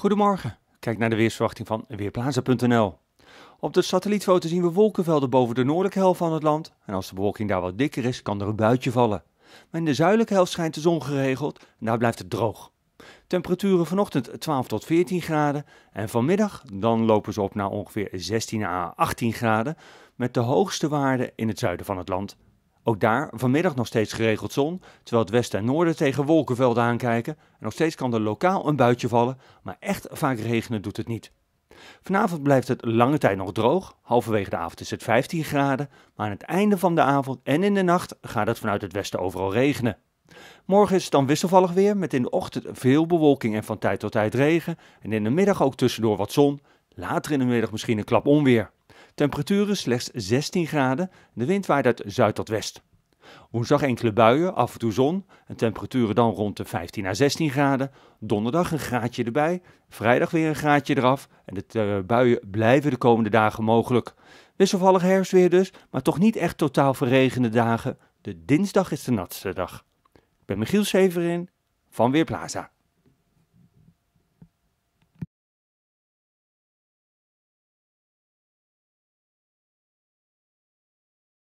Goedemorgen. Kijk naar de weersverwachting van weerplaatsen.nl. Op de satellietfoto zien we wolkenvelden boven de noordelijke helft van het land. En als de bewolking daar wat dikker is, kan er een buitje vallen. Maar in de zuidelijke helft schijnt de zon geregeld en daar blijft het droog. Temperaturen vanochtend 12 tot 14 graden en vanmiddag dan lopen ze op naar ongeveer 16 à 18 graden met de hoogste waarden in het zuiden van het land. Ook daar vanmiddag nog steeds geregeld zon, terwijl het westen en noorden tegen wolkenvelden aankijken. En nog steeds kan er lokaal een buitje vallen, maar echt vaak regenen doet het niet. Vanavond blijft het lange tijd nog droog. Halverwege de avond is het 15 graden, maar aan het einde van de avond en in de nacht gaat het vanuit het westen overal regenen. Morgen is het dan wisselvallig weer, met in de ochtend veel bewolking en van tijd tot tijd regen. En in de middag ook tussendoor wat zon. Later in de middag misschien een klap onweer. Temperaturen slechts 16 graden, de wind waait uit zuid tot west. Woensdag enkele buien, af en toe zon en temperaturen dan rond de 15 à 16 graden. Donderdag een graadje erbij, vrijdag weer een graadje eraf en de eh, buien blijven de komende dagen mogelijk. Wisselvallig herfstweer dus, maar toch niet echt totaal verregende dagen. De dinsdag is de natste dag. Ik ben Michiel Severin van Weerplaza.